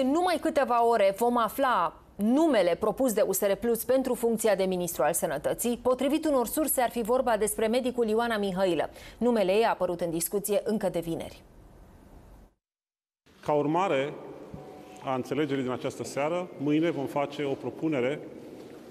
În numai câteva ore vom afla numele propus de USR Plus pentru funcția de ministru al sănătății. Potrivit unor surse, ar fi vorba despre medicul Ioana Mihailă. Numele ei a apărut în discuție încă de vineri. Ca urmare a înțelegerii din această seară, mâine vom face o propunere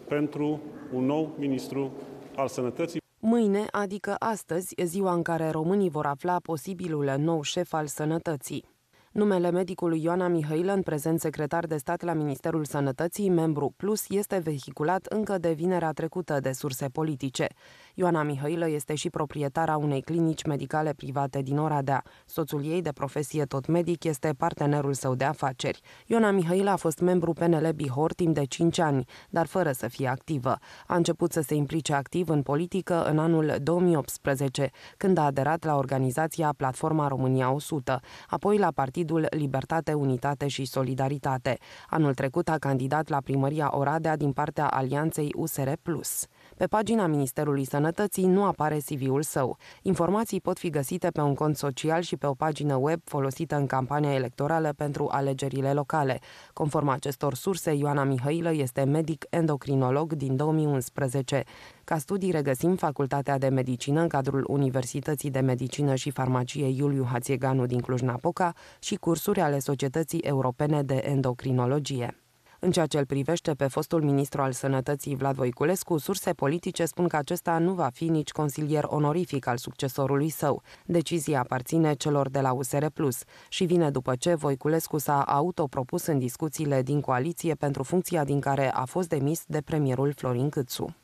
pentru un nou ministru al sănătății. Mâine, adică astăzi, ziua în care românii vor afla posibilul nou șef al sănătății. Numele medicului Ioana Mihailă, în prezent secretar de stat la Ministerul Sănătății, membru plus, este vehiculat încă de vinerea trecută de surse politice. Ioana Mihailă este și proprietara unei clinici medicale private din Oradea. Soțul ei, de profesie tot medic, este partenerul său de afaceri. Ioana Mihailă a fost membru PNL Bihor timp de 5 ani, dar fără să fie activă. A început să se implice activ în politică în anul 2018, când a aderat la organizația Platforma România 100, apoi la partid Partidul Libertate, Unitate și Solidaritate. Anul trecut a candidat la primăria Oradea din partea Alianței USR+. Pe pagina Ministerului Sănătății nu apare CV-ul său. Informații pot fi găsite pe un cont social și pe o pagină web folosită în campania electorală pentru alegerile locale. Conform acestor surse, Ioana Mihailă este medic endocrinolog din 2011. Ca studii regăsim Facultatea de Medicină în cadrul Universității de Medicină și Farmacie Iuliu Hațieganu din Cluj-Napoca și cursuri ale Societății Europene de Endocrinologie. În ceea ce îl privește pe fostul ministru al sănătății Vlad Voiculescu, surse politice spun că acesta nu va fi nici consilier onorific al succesorului său. Decizia aparține celor de la USR Plus și vine după ce Voiculescu s-a autopropus în discuțiile din coaliție pentru funcția din care a fost demis de premierul Florin Câțu.